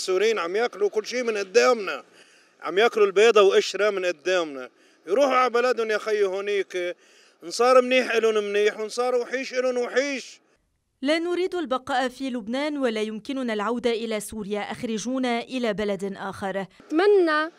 السوريين عم ياكلوا كل شيء من قدامنا عم ياكلوا البيضه وقشره من قدامنا يروحوا على بلدهم يا خيي هونيك نصار منيح لهم منيح ونصار وحيش لهم وحيش لا نريد البقاء في لبنان ولا يمكننا العودة إلى سوريا أخرجونا إلى بلد آخر أتمنى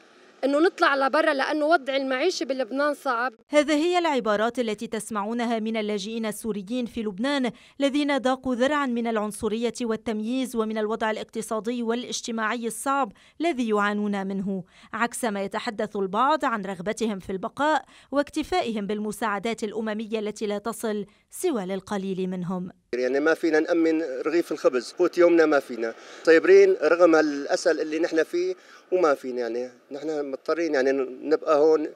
انه نطلع لبرا لانه وضع المعيشه بلبنان صعب هذا هي العبارات التي تسمعونها من اللاجئين السوريين في لبنان الذين ذاقوا ذرعا من العنصريه والتمييز ومن الوضع الاقتصادي والاجتماعي الصعب الذي يعانون منه عكس ما يتحدث البعض عن رغبتهم في البقاء واكتفائهم بالمساعدات الامميه التي لا تصل سوى للقليل منهم يعني ما فينا نأمن رغيف الخبز قوت يومنا ما فينا صايبرين رغم الأسل اللي نحن فيه وما فينا يعني نحن مضطرين يعني نبقى هون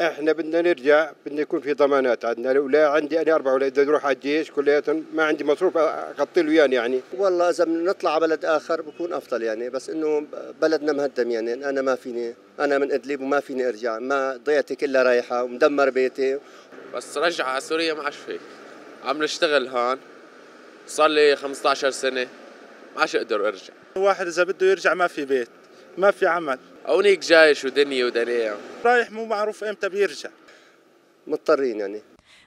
احنا بدنا نرجع بدنا يكون في ضمانات عندنا ولا عندي انا اربع اولاد بدي اروح على الجيش كلياتهم ما عندي مصروف اغطي له يعني, يعني والله اذا بنطلع على بلد اخر بكون افضل يعني بس انه بلدنا مهدم يعني انا ما فيني انا من ادلب وما فيني ارجع ما ضيعتي كلها رايحه ومدمر بيتي بس رجع على سوريا ما عاد في عم نشتغل هون صار لي 15 سنه ما عاد اقدر ارجع الواحد اذا بده يرجع ما في بيت ما في عمل هونيك جايش ودنيا ودنيا رايح مو معروف امتى بيرجع مضطرين يعني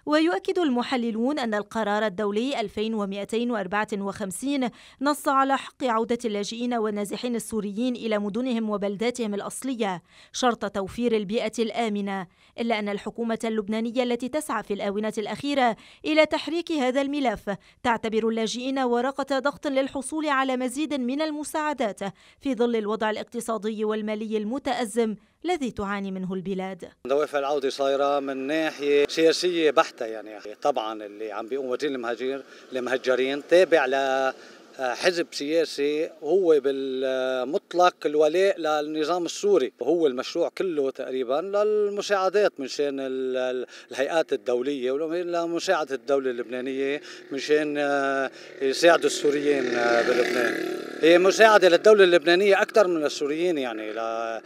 ويؤكد المحللون أن القرار الدولي 2254 نص على حق عودة اللاجئين والنازحين السوريين إلى مدنهم وبلداتهم الأصلية شرط توفير البيئة الآمنة إلا أن الحكومة اللبنانية التي تسعى في الآونة الأخيرة إلى تحريك هذا الملف تعتبر اللاجئين ورقة ضغط للحصول على مزيد من المساعدات في ظل الوضع الاقتصادي والمالي المتأزم الذي تعاني منه البلاد دوافع العودة صايرة من ناحية سياسية بحتة يعني طبعا اللي عم بيقوم وزير المهاجرين المهجرين تابع ل حزب سياسي هو بالمطلق الولاء للنظام السوري وهو المشروع كله تقريبا للمساعدات من شان الهيئات الدولية ولمساعدة الدولة اللبنانية من شان آه، يساعدوا السوريين آه، بلبنان هي إيه، مساعده للدوله اللبنانيه اكثر من السوريين يعني آه،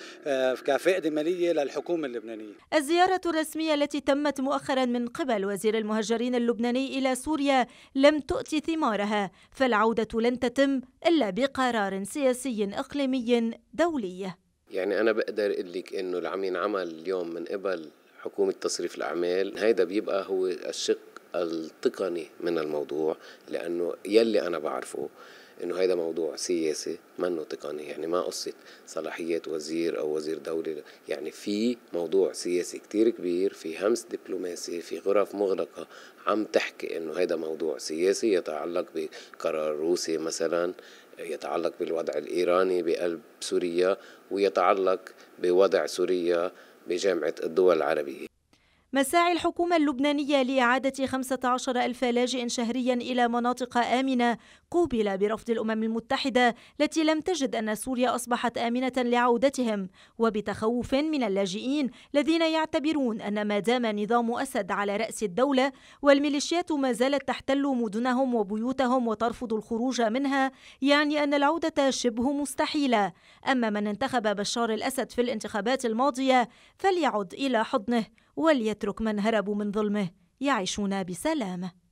كفائده ماليه للحكومه اللبنانيه. الزياره الرسميه التي تمت مؤخرا من قبل وزير المهجرين اللبناني الى سوريا لم تؤتي ثمارها، فالعوده لن تتم الا بقرار سياسي اقليمي دولي. يعني انا بقدر اقول لك انه اللي عم ينعمل اليوم من قبل حكومه تصريف الاعمال هيدا بيبقى هو الشق التقني من الموضوع لانه يلي انا بعرفه انه هيدا موضوع سياسي منه تقني يعني ما قصه صلاحيات وزير او وزير دولي يعني في موضوع سياسي كتير كبير في همس دبلوماسي في غرف مغلقه عم تحكي انه هيدا موضوع سياسي يتعلق بقرار روسي مثلا يتعلق بالوضع الايراني بقلب سوريا ويتعلق بوضع سوريا بجامعه الدول العربيه مساعي الحكومة اللبنانية لإعادة 15 ألف لاجئ شهريا إلى مناطق آمنة قوبل برفض الأمم المتحدة التي لم تجد أن سوريا أصبحت آمنة لعودتهم وبتخوف من اللاجئين الذين يعتبرون أن ما دام نظام أسد على رأس الدولة والميليشيات ما زالت تحتل مدنهم وبيوتهم وترفض الخروج منها يعني أن العودة شبه مستحيلة أما من انتخب بشار الأسد في الانتخابات الماضية فليعد إلى حضنه وليترك من هربوا من ظلمه يعيشون بسلام